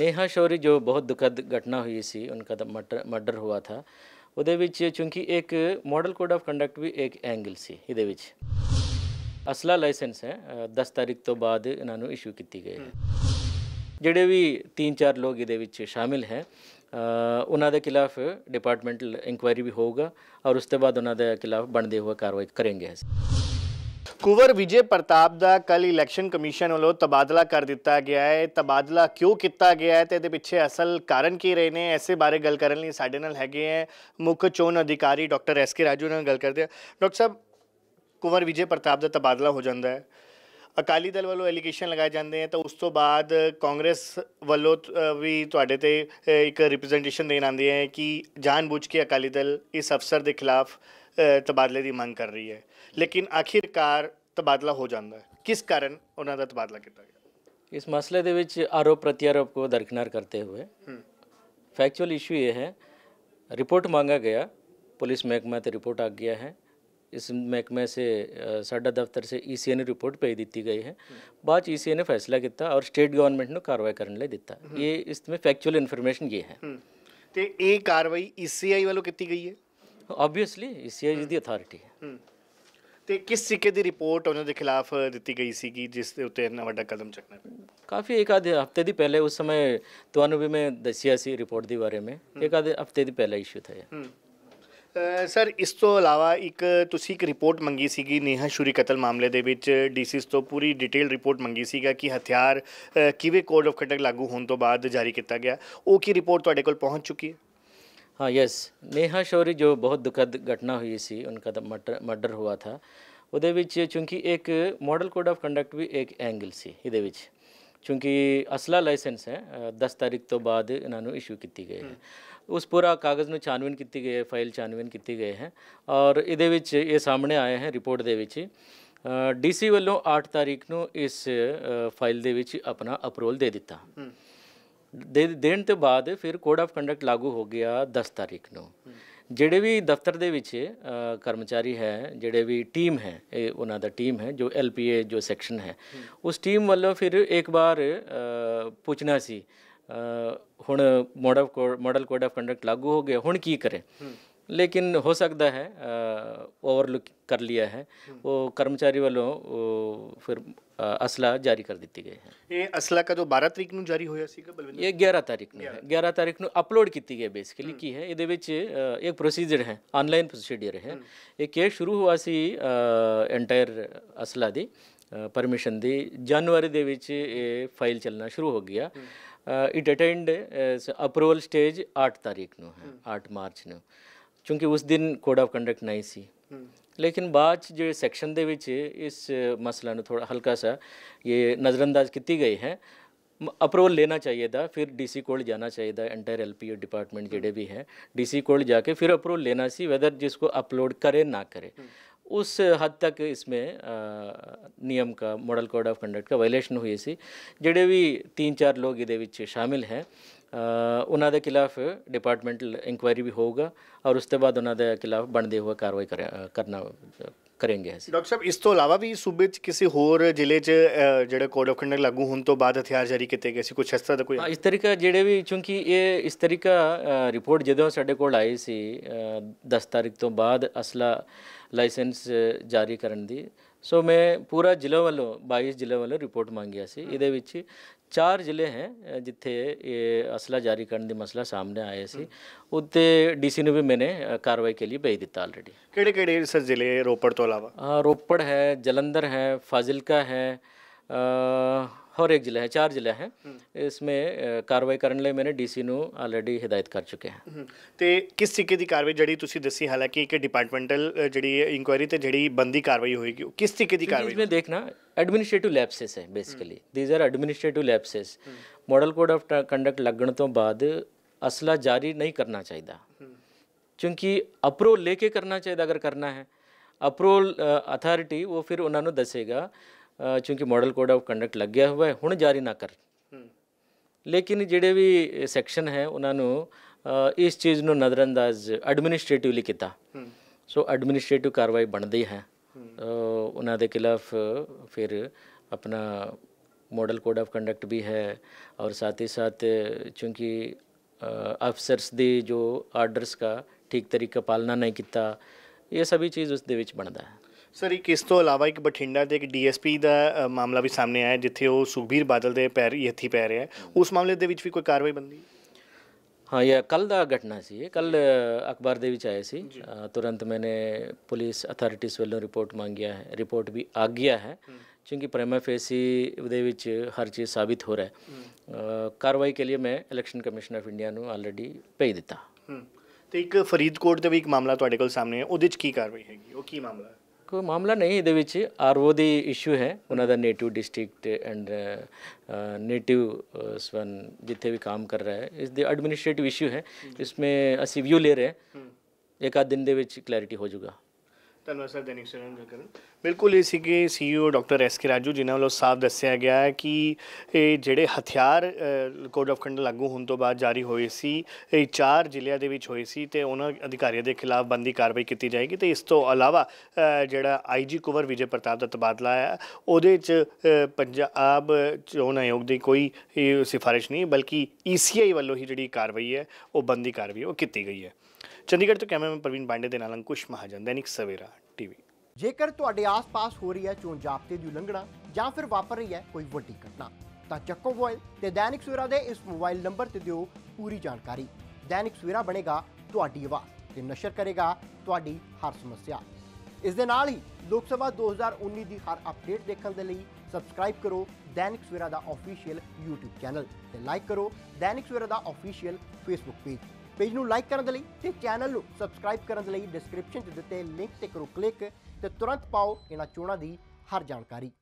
ਨੇਹਾ ਸ਼ੌਰੀ ਜੋ ਬਹੁਤ ਦੁਖਦ ਘਟਨਾ ਹੋਈ ਸੀ ਉਹਨਾਂ ਦਾ ਮਰਡਰ ਹੋਇਆ ਥਾ ਉਹਦੇ ਵਿੱਚ ਕਿਉਂਕਿ ਇੱਕ ਮਾਡਲ ਕੋਡ ਆਫ ਕੰਡਕਟ ਵੀ ਇੱਕ ਐਂਗਲ ਸੀ ਇਹਦੇ ਵਿੱਚ ਅਸਲਾ ਲਾਇਸੈਂਸ ਹੈ 10 ਤਾਰੀਖ ਤੋਂ ਬਾਅਦ ਇਹਨਾਂ ਨੂੰ ਇਸ਼ੂ ਕੀਤੀ ਗਈ ਹੈ ਜਿਹੜੇ ਵੀ 3-4 ਲੋਕ ਇਹਦੇ ਵਿੱਚ ਸ਼ਾਮਿਲ ਹੈ ਉਹਨਾਂ ਦੇ ਖਿਲਾਫ ਡਿਪਾਰਟਮੈਂਟਲ ਇਨਕੁਆਇਰੀ ਵੀ ਹੋਊਗਾ ਔਰ ਉਸ ਤੋਂ ਬਾਅਦ ਉਹਨਾਂ ਦੇ ਖਿਲਾਫ ਬਣਦੇ ਹੋਏ ਕਾਰਵਾਈ ਕਰਾਂਗੇ ਅਸੀਂ ਕੁਵਰ ਵਿਜੇ ਪ੍ਰਤਾਪ ਦਾ ਕੱਲ ਇਲੈਕਸ਼ਨ ਕਮਿਸ਼ਨ ਵੱਲੋਂ ਤਬਾਦਲਾ ਕਰ ਦਿੱਤਾ ਗਿਆ ਹੈ ਤਬਾਦਲਾ ਕਿਉਂ ਕੀਤਾ ਗਿਆ ਹੈ ਤੇ ਇਹਦੇ ਪਿੱਛੇ ਅਸਲ ਕਾਰਨ ਕੀ ਰਹੇ ਨੇ ਐਸੇ ਬਾਰੇ ਗੱਲ ਕਰਨ ਲਈ ਸਾਡੇ ਨਾਲ ਹੈਗੇ ਹੈ ਮੁੱਖ ਚੋਣ ਅਧਿਕਾਰੀ ਡਾਕਟਰ ਐਸ ਕੇ ਰਾਜੂ ਨਾਲ ਗੱਲ ਕਰਦੇ ਆ ਡਾਕਟਰ ਸਾਹਿਬ ਕੁਵਰ ਵਿਜੇ ਪ੍ਰਤਾਪ ਦਾ ਤਬਾਦਲਾ ਹੋ ਜਾਂਦਾ ਹੈ ਅਕਾਲੀ ਦਲ ਵੱਲੋਂ ਐਲੀਗੇਸ਼ਨ ਲਗਾਏ ਜਾਂਦੇ ਆ ਤਾਂ ਉਸ ਤੋਂ ਬਾਅਦ ਕਾਂਗਰਸ ਵੱਲੋਂ ਵੀ ਤੁਹਾਡੇ ਤੇ ਇੱਕ ਰਿਪਰੈਜ਼ੈਂਟੇਸ਼ਨ ਦੇਣ ਆਉਂਦੇ ਆ ਕਿ ਜਾਣਬੁੱਝ ਕੇ ਅਕਾਲੀ ਦਲ ਇਸ ਅਫਸਰ ਦੇ ਖਿਲਾਫ ਤਬਾਦਲੇ ਦੀ ਮੰਗ ਕਰ ਰਹੀ ਹੈ ਲੇਕਿਨ ਆਖਿਰਕਾਰ ਤਬਾਦਲਾ ਹੋ ਜਾਂਦਾ ਹੈ ਕਿਸ ਕਾਰਨ ਉਹਨਾਂ ਦਾ ਤਬਾਦਲਾ ਕੀਤਾ ਗਿਆ ਇਸ ਮਸਲੇ ਦੇ ਵਿੱਚ ਆਰੋਪ ਪ੍ਰਤੀਆਰੋਪ ਕੋ ਦਰਕਨਾਰ ਕਰਤੇ ਹੋਏ फैक्चुअल इशू ये है रिपोर्ट मांगा गया पुलिस महकमा तो रिपोर्ट आ गया है इस महकमे से साडा दफ्तर से ई सी ने रिपोर्ट भेज दी गई है बाद ई सी ने फैसला किया और स्टेट गवर्नमेंट ने कार्रवाई करने लिए दिता ये इसमें फैक्चुअल इन्फॉर्मेशन ये है तो ये कार्रवाई ई सी आई वालों की गई है ਆਬਵੀਅਸਲੀ ਸੀਆਈਜੀ ਦੀ ਅਥਾਰਟੀ ਹੈ ਤੇ ਕਿਸ ਸਿੱਕੇ ਦੀ ਰਿਪੋਰਟ ਉਹਨਾਂ ਦੇ ਖਿਲਾਫ ਦਿੱਤੀ ਗਈ ਸੀ ਕਿ ਜਿਸ ਦੇ ਉੱਤੇ ਇੰਨਾ ਵੱਡਾ ਕਦਮ ਚੱਕਣਾ ਕਾਫੀ ਇੱਕ ਆਧੇ ਹਫਤੇ ਦੀ ਪਹਿਲੇ ਉਸ ਸਮੇਂ ਤੁਹਾਨੂੰ ਵੀ ਮੈਂ ਦੱਸਿਆ ਸੀ ਰਿਪੋਰਟ ਦੇ ਬਾਰੇ ਮੈਂ ਇੱਕ ਆਧੇ ਹਫਤੇ ਦੀ ਪਹਿਲਾ ਇਸ਼ੂ ਥਾ ਸਰ ਇਸ ਤੋਂ ਇਲਾਵਾ ਇੱਕ ਤੁਸੀਂ ਇੱਕ ਰਿਪੋਰਟ ਮੰਗੀ ਸੀਗੀ ਨੇਹਾ ਸ਼ੁਰੀ ਕਤਲ ਮਾਮਲੇ ਦੇ ਵਿੱਚ ਡੀਸੀਸ ਤੋਂ ਪੂਰੀ ਡਿਟੇਲ ਰਿਪੋਰਟ ਮੰਗੀ ਸੀਗਾ ਕਿ ਹਥਿਆਰ ਕਿਵੇਂ ਕੋਡ ਆਫ ਕੰਡਕਟ ਲਾਗੂ ਹੋਣ ਤੋਂ ਬਾਅਦ ਜਾਰੀ ਕੀਤਾ ਗਿਆ ਉਹ ਕੀ ਰਿਪੋਰਟ ਤੁਹਾਡੇ ਕੋਲ ਪਹੁੰਚ ਚੁੱਕੀ ਹੈ हाँ यस नेहा शौरी जो बहुत दुखद घटना हुई ਸੀ ਉਨ੍ਹਾਂ ਦਾ ਮਰਡਰ ਹੋਇਆ ਥਾ ਉਹਦੇ ਵਿੱਚ ਕਿਉਂਕਿ ਇੱਕ ਮਾਡਲ ਕੋਡ ਆਫ ਕੰਡਕਟ ਵੀ ਇੱਕ ਐਂਗਲ ਸੀ ਇਹਦੇ ਵਿੱਚ ਕਿਉਂਕਿ ਅਸਲਾ ਲਾਇਸੈਂਸ ਹੈ 10 ਤਾਰੀਖ ਤੋਂ ਬਾਅਦ ਇਹਨਾਂ ਨੂੰ ਇਸ਼ੂ ਕੀਤੀ ਗਈ ਹੈ ਉਸ ਪੂਰਾ ਕਾਗਜ਼ ਨੂੰ ਛਾਨਵੀਨ ਕੀਤੀ ਗਈ ਹੈ ਫਾਈਲ ਛਾਨਵੀਨ ਕੀਤੀ ਗਈ ਹੈ ਔਰ ਇਹਦੇ ਵਿੱਚ ਇਹ ਸਾਹਮਣੇ ਆਏ ਹੈ ਰਿਪੋਰਟ ਦੇ ਵਿੱਚ ਡੀਸੀ ਵੱਲੋਂ 8 ਤਾਰੀਖ ਨੂੰ ਇਸ ਫਾਈਲ ਦੇ ਵਿੱਚ ਆਪਣਾ ਅਪਰੂਵਲ ਦੇ ਦਿੱਤਾ ਦੇ ਦੇਣ ਤੋਂ ਬਾਅਦ ਫਿਰ ਕੋਡ ਆਫ ਕੰਡਕਟ ਲਾਗੂ ਹੋ ਗਿਆ 10 ਤਾਰੀਖ ਨੂੰ ਜਿਹੜੇ ਵੀ ਦਫ਼ਤਰ ਦੇ ਵਿੱਚ ਕਰਮਚਾਰੀ ਹੈ ਜਿਹੜੇ ਵੀ ਟੀਮ ਹੈ ਇਹ ਉਹਨਾਂ ਦਾ ਟੀਮ ਹੈ ਜੋ ਐਲਪੀਏ ਜੋ ਸੈਕਸ਼ਨ ਹੈ ਉਸ ਟੀਮ ਵੱਲੋਂ ਫਿਰ ਇੱਕ ਵਾਰ ਪੁੱਛਣਾ ਸੀ ਹੁਣ model model code of conduct ਲਾਗੂ ਹੋ ਗਿਆ ਹੁਣ ਕੀ ਕਰੇ लेकिन हो सकता है ओवरलुक कर लिया है वो कर्मचारी ਵੱਲੋਂ ਫਿਰ ਅਸਲਾ ਜਾਰੀ ਕਰ ਦਿੱਤੀ ਗਈ ਹੈ ਇਹ ਅਸਲਾ ਕਾ ਜੋ 12 ਤਰੀਕ ਨੂੰ ਜਾਰੀ ਹੋਇਆ ਸੀਗਾ ਬਲਵਿੰਦਰ ਇਹ 11 ਤਾਰੀਖ ਨੂੰ ਹੈ 11 ਤਾਰੀਖ ਨੂੰ ਅਪਲੋਡ ਕੀਤੀ ਗਈ ਬੇਸਿਕਲੀ ਕੀ ਹੈ ਇਹਦੇ ਵਿੱਚ ਇੱਕ ਪ੍ਰੋਸੀਜਰ ਹੈ ਆਨਲਾਈਨ ਪ੍ਰੋਸੀਜਰ ਹੈ ਇਹ ਕੇਸ ਸ਼ੁਰੂ ਹੋਆ ਸੀ ਐਂਟਾਇਰ ਅਸਲਾ ਦੀ ਪਰਮਿਸ਼ਨ ਦੀ ਜਨਵਰੀ ਦੇ ਵਿੱਚ ਇਹ ਫਾਈਲ ਚੱਲਣਾ ਸ਼ੁਰੂ ਹੋ ਗਿਆ ਇਟ ਅਟੈਂਡ ਅਪਰੂਵਲ ਸਟੇਜ 8 ਤਾਰੀਖ ਨੂੰ ਹੈ 8 ਮਾਰਚ ਨੂੰ ਕਿਉਂਕਿ ਉਸ ਦਿਨ ਕੋਡ ਆਫ ਕੰਡਕਟ ਨਹੀਂ ਸੀ ਲੇਕਿਨ ਬਾਅਦ ਜਿਹੜੇ ਸੈਕਸ਼ਨ ਦੇ ਵਿੱਚ ਇਸ ਮਸਲਾ ਨੂੰ ਥੋੜਾ ਹਲਕਾ ਸਾ ਇਹ ਨਜ਼ਰਅੰਦਾਜ਼ ਕੀਤੀ ਗਈ ਹੈ ਅਪਰੂਵਲ ਲੈਣਾ ਚਾਹੀਏ ਦਾ ਫਿਰ ਡੀਸੀ ਕੋਲ ਜਾਣਾ ਚਾਹੀਦਾ ਐਂਟਾਇਰ ਐਂਟਰ ਐਲਪੀਓ ਡਿਪਾਰਟਮੈਂਟ ਜਿਹੜੇ ਵੀ ਹੈ ਡੀਸੀ ਕੋਲ ਜਾ ਕੇ ਫਿਰ ਅਪਰੂਵਲ ਲੈਣਾ ਸੀ ਵੈਦਰ ਜਿਸ ਕੋ ਅਪਲੋਡ ਕਰੇ ਨਾ ਕਰੇ ਉਸ ਹੱਦ ਤੱਕ ਇਸ तक ਨਿਯਮ ਕਾ ਮਾਡਲ ਕੋਡ ਆਫ ਕੰਡਕਟ ਕਾ ਵਾਇਲੇਸ਼ਨ ਹੋਈ ਸੀ ਜਿਹੜੇ ਵੀ भी तीन चार लोग ਵਿੱਚ ਸ਼ਾਮਿਲ ਹੈ ਉਹਨਾਂ ਦੇ ਖਿਲਾਫ ਡਿਪਾਰਟਮੈਂਟਲ ਇਨਕੁਆਇਰੀ ਵੀ ਹੋਊਗਾ ਔਰ ਉਸ ਤੋਂ ਬਾਅਦ ਉਹਨਾਂ ਦੇ ਖਿਲਾਫ ਬਣਦੇ ਹੋਏ ਕਾਰਵਾਈ ਕਰਨਾ ਕਰਾਂਗੇ ਅਸੀਂ ਡਾਕਟਰ ਸਾਹਿਬ ਇਸ ਤੋਂ ਇਲਾਵਾ ਵੀ ਸੂਬੇ 'ਚ ਕਿਸੇ ਹੋਰ ਜ਼ਿਲ੍ਹੇ 'ਚ ਜਿਹੜਾ ਕੋਡ ਆਫ ਕੰਡਕਟ ਲਾਗੂ ਹੋਣ ਤੋਂ ਬਾਅਦ ਹਥਿਆਰ ਜਾਰੀ ਕੀਤੇ ਗਏ ਸੀ ਕੁਝ ਇਸ ਤਰ੍ਹਾਂ ਦਾ ਕੋਈ ਇਸ ਤਰੀਕਾ ਜਿਹੜੇ ਵੀ ਕਿਉਂਕਿ ਇਹ ਇਸ ਤਰੀਕਾ ਰਿਪੋਰਟ ਜਦੋਂ ਸਾਡੇ ਕੋਲ ਆਈ ਸੀ 10 ਤਾਰੀਖ ਤੋਂ ਬਾਅਦ ਅਸਲਾ ਲਾਇਸੈਂਸ ਜਾਰੀ ਕਰਨ ਦੀ ਸੋ ਮੈਂ ਪੂਰਾ ਜ਼ਿਲ੍ਹਾ ਵੱਲੋਂ 22 ਜ਼ਿਲ੍ਹਾ ਵੱਲੋਂ ਰਿਪੋਰਟ ਮੰਗਿਆ ਸੀ ਇਹਦੇ ਵਿੱਚ ਚਾਰ ਜ਼ਿਲ੍ਹੇ ਹੈ ਜਿੱਥੇ ਇਹ ਅਸਲਾ ਜਾਰੀ ਕਰਨ ਦੀ ਮਸਲਾ ਸਾਹਮਣੇ ਆਇਆ ਸੀ ਉੱਤੇ ਡੀਸੀ ਨੂੰ ਵੀ ਮੈਨੇ ਕਾਰਵਾਈ ਕੇ ਲਈ ਭੇਜ ਦਿੱਤਾ ਆਲਰੇਡੀ ਕਿਹੜੇ ਕਿਹੜੇ ਸਰ ਜ਼ਿਲ੍ਹੇ ਰੋਪੜ ਤੋਂ ਇਲਾਵਾ ਰੋਪੜ ਹੈ ਜਲੰਧਰ ਹੈ ਫਾਜ਼ਿਲਕਾ ਹੈ ਹਰ ਇੱਕ ਜ਼ਿਲ੍ਹਾ ਹੈ ਚਾਰ ਜ਼ਿਲ੍ਹਾ ਹੈ ਇਸ ਵਿੱਚ ਕਾਰਵਾਈ ਕਰਨ ਲਈ ਮੈਨੇ ਡੀਸੀ ਨੂੰ ਆਲਰੇਡੀ ਹਦਾਇਤ ਕਰ ਚੁੱਕੇ ਹਾਂ ਤੇ ਕਿਸ ਤਰੀਕੇ ਦੀ ਕਾਰਵਾਈ ਜਿਹੜੀ ਤੁਸੀਂ ਦੱਸੀ ਹਾਲਾਂਕਿ ਇੱਕ ਡਿਪਾਰਟਮੈਂਟਲ ਜਿਹੜੀ ਇਨਕੁਆਇਰੀ ਤੇ ਜਿਹੜੀ ਬੰਦੀ ਕਾਰਵਾਈ ਹੋਏਗੀ ਕਿਸ ਤਰੀਕੇ ਦੀ ਕਾਰਵਾਈ इसमें ਦੇਖਣਾ ਐਡਮਿਨਿਸਟ੍ਰੇਟਿਵ ਲੈਪਸਸ ਹੈ basically these are administrative lapses model code of conduct ਲੱਗਣ ਤੋਂ ਬਾਅਦ ਅਸਲਾ ਜਾਰੀ ਨਹੀਂ ਕਰਨਾ ਚਾਹੀਦਾ ਕਿਉਂਕਿ ਅਪਰੂਵਲ ਲੈ ਕੇ ਕਰਨਾ ਚਾਹੀਦਾ ਅਗਰ ਕਰਨਾ ਹੈ ਅਪਰੂਵਲ ਅਥਾਰਟੀ ਉਹ ਫਿਰ ਉਹਨਾਂ ਨੂੰ ਦੱਸੇਗਾ ਕਿਉਂਕਿ ਮਾਡਲ ਕੋਡ ਆਫ ਕੰਡਕਟ ਲੱਗਿਆ ਹੋਇਆ ਹੈ ਹੁਣ ਜਾਰੀ ਨਾ ਕਰ ਲੇਕਿਨ ਜਿਹੜੇ ਵੀ ਸੈਕਸ਼ਨ ਹੈ ਉਹਨਾਂ ਨੂੰ ਇਸ ਚੀਜ਼ ਨੂੰ ਨਜ਼ਰਅੰਦਾਜ਼ ਐਡਮਿਨਿਸਟ੍ਰੇਟਿਵਲੀ ਕੀਤਾ ਸੋ ਐਡਮਿਨਿਸਟ੍ਰੇਟਿਵ ਕਾਰਵਾਈ ਬਣਦੀ ਹੈ ਉਹਨਾਂ ਦੇ ਖਿਲਾਫ ਫਿਰ ਆਪਣਾ ਮਾਡਲ ਕੋਡ ਆਫ ਕੰਡਕਟ ਵੀ ਹੈ ਔਰ ਸਾਥ ਹੀ ਸਾਥ ਕਿਉਂਕਿ ਅਫਸਰਸ ਦੇ ਜੋ ਆਰਡਰਸ ਦਾ ਠੀਕ ਤਰੀਕਾ ਪਾਲਣਾ ਨਹੀਂ ਕੀਤਾ ਇਹ ਸਭੀ ਚੀਜ਼ ਉਸ ਦੇ ਵਿੱਚ ਬਣਦਾ ਹੈ ਸਰ ਇੱਕ ਇਸ ਤੋਂ ਇਲਾਵਾ ਇੱਕ ਬਠਿੰਡਾ ਦੇ ਇੱਕ ਡੀਐਸਪੀ ਦਾ ਮਾਮਲਾ ਵੀ ਸਾਹਮਣੇ ਆਇਆ ਜਿੱਥੇ ਉਹ ਸੁਖਬੀਰ ਬਾਦਲ ਦੇ ਪੈਰ ਹੱਥੀ ਪੈ ਰਿਹਾ ਉਸ ਮਾਮਲੇ ਦੇ ਵਿੱਚ ਵੀ ਕੋਈ ਕਾਰਵਾਈ ਬੰਦੀ ਹਾਂ ਇਹ ਕੱਲ ਦਾ ਘਟਨਾ ਸੀ ਇਹ ਕੱਲ ਅਖਬਾਰ ਦੇ ਵਿੱਚ ਆਇਆ ਸੀ ਤੁਰੰਤ ਮੈਨੇ ਪੁਲਿਸ ਅਥਾਰਟੀਜ਼ ਵੱਲੋਂ ਰਿਪੋਰਟ ਮੰਗਿਆ ਹੈ ਰਿਪੋਰਟ ਵੀ ਆ ਗਿਆ ਹੈ ਕਿਉਂਕਿ प्रेमा ਫੇਸੀ ਦੇ ਵਿੱਚ ਹਰ ਚੀਜ਼ ਸਾਬਿਤ ਹੋ ਰਿਹਾ ਹੈ ਕਾਰਵਾਈ ਕੇ ਲਈ ਮੈਂ ਇਲੈਕਸ਼ਨ ਕਮਿਸ਼ਨ ਆਫ ਇੰਡੀਆ ਨੂੰ ਆਲਰੇਡੀ ਭੇਜ ਦਿੱਤਾ ਤੇ ਇੱਕ ਫਰੀਦਕੋਟ ਦੇ ਵੀ ਇੱਕ ਮਾਮਲਾ ਤੁਹਾਡੇ ਕੋਲ ਸਾਹਮਣੇ ਹੈ ਉਹਦੇ ਵਿੱਚ ਕੀ ਕਾਰਵਾਈ ਹੈਗੀ ਉਹ ਕੀ ਮਾਮਲਾ ਹੈ ਕੋਈ ਮਾਮਲਾ ਨਹੀਂ ਇਹਦੇ ਵਿੱਚ ਆਰਓ ਦੀ ਇਸ਼ੂ ਹੈ ਉਹਨਾਂ ਦਾ ਨੇਟਿਵ ਡਿਸਟ੍ਰਿਕਟ ਐਂਡ ਨੇਟਿਵ ਸਵਨ ਜਿੱਥੇ ਵੀ ਕੰਮ ਕਰ ਰਿਹਾ ਹੈ ਇਸ ਦੇ ਐਡਮਿਨਿਸਟ੍ਰੇਟਿਵ ਇਸ਼ੂ ਹੈ ਇਸ ਵਿੱਚ ਅਸੀਂ ਵਿਊ ਲੈ ਰਹੇ ਹਾਂ ਇੱਕ ਆਧ ਦਿਨ ਦੇ ਵਿੱਚ ਕਲੈਰਿਟੀ ਹੋ ਜਾਊਗਾ ਧੰਨਵਾਦ ਸਰ ਦੈਨਿਕ ਸਰਨ ਕਰਨ ਬਿਲਕੁਲ ਇਹ ਸੀਗੇ CEO doctor S K Raju ਜਿਨ੍ਹਾਂ ਵੱਲੋਂ ਸਾਫ ਦੱਸਿਆ ਗਿਆ ਹੈ ਕਿ ਇਹ ਜਿਹੜੇ ਹਥਿਆਰ ਕੋਡ ਆਫ ਕੰਡਕਟ ਲਾਗੂ ਹੋਣ ਤੋਂ ਬਾਅਦ ਜਾਰੀ ਹੋਏ ਸੀ ਇਹ ਚਾਰ ਜ਼ਿਲ੍ਹਿਆਂ ਦੇ ਵਿੱਚ ਹੋਏ ਸੀ ਤੇ ਉਹਨਾਂ ਅਧਿਕਾਰੀਆਂ ਦੇ ਖਿਲਾਫ ਬੰਦੀ ਕਾਰਵਾਈ ਕੀਤੀ ਜਾਏਗੀ ਤੇ ਇਸ ਤੋਂ ਇਲਾਵਾ ਜਿਹੜਾ ਆਈਜੀ ਕੁਵਰ ਵਿਜੇ ਪ੍ਰਤਾਪ ਦਾ ਤਬਾਦਲਾ ਆਇਆ ਉਹਦੇ 'ਚ ਪੰਜਾਬ ਚੋਣ ਆਯੋਗ ਦੀ ਕੋਈ ਸਿਫਾਰਿਸ਼ ਨਹੀਂ ਬਲਕਿ ਈਸੀਆਈ e ਵੱਲੋਂ ਹੀ ਜਿਹੜੀ ਕਾਰਵਾਈ ਹੈ ਉਹ ਬੰਦੀ ਕਾਰਵਾਈ ਉਹ ਕੀਤੀ ਗਈ ਹੈ ਚੰਡੀਗੜ੍ਹ ਤੋਂ ਕੈਮਰਾਮੈਨ ਪ੍ਰਵੀਨ ਬਾਂਡੇ ਦੇ ਨਾਲ ਅੰਕੁਸ਼ ਮਹਾਜਨ ਦੈਨਿਕ ਸਵੇਰਾ ਟੀਵੀ ਜੇਕਰ ਤੁਹਾਡੇ ਆਸ-ਪਾਸ ਹੋ ਰਹੀ ਹੈ ਚੋਣ ਜਾਬਤੇ ਦੀ ਉਲੰਘਣਾ ਜਾਂ ਫਿਰ ਵਾਪਰ ਰਹੀ ਹੈ ਕੋਈ ਵੱਡੀ ਘਟਨਾ ਤਾਂ ਚੱਕੋ ਵੋਇਲ ਤੇ ਦੈਨਿਕ ਸਵੇਰਾ ਦੇ ਇਸ ਮੋਬਾਈਲ ਨੰਬਰ ਤੇ ਦਿਓ ਪੂਰੀ ਜਾਣਕਾਰੀ ਦੈਨਿਕ ਸਵੇਰਾ ਬਣੇਗਾ ਤੁਹਾਡੀ ਆਵਾਜ਼ ਤੇ ਨਸ਼ਰ ਕਰੇਗਾ ਤੁਹਾਡੀ ਹਰ ਸਮੱਸਿਆ ਇਸ ਦੇ ਨਾਲ ਹੀ ਲੋਕ ਸਭਾ 2019 ਦੀ ਹਰ ਅਪਡੇਟ ਦੇਖਣ ਦੇ ਲਈ ਸਬਸਕ੍ਰਾਈਬ ਕਰੋ ਦੈਨਿਕ ਸਵੇਰਾ ਦਾ ਅਫੀਸ਼ੀਅਲ YouTube ਚੈਨਲ ਤੇ ਲਾਈਕ ਕਰੋ ਦੈਨਿਕ ਸਵੇਰਾ ਦਾ ਅਫੀਸ਼ੀਅਲ Facebook ਪੇਜ ਪੇਜ ਨੂੰ ਲਾਈਕ ਕਰਨ ਦੇ ਲਈ ਤੇ ਚੈਨਲ ਨੂੰ ਸਬਸਕ੍ਰਾਈਬ ਕਰਨ ਦੇ ਲਈ ਡਿਸਕ੍ਰਿਪਸ਼ਨ 'ਚ ਦਿੱਤੇ ਲਿੰਕ ਤੇ ਕਰੋ ਕਲਿੱਕ ਤੇ ਤੁਰੰਤ ਪਾਓ ਇਹਨਾਂ ਚੋਣਾਂ ਦੀ ਹਰ ਜਾਣਕਾਰੀ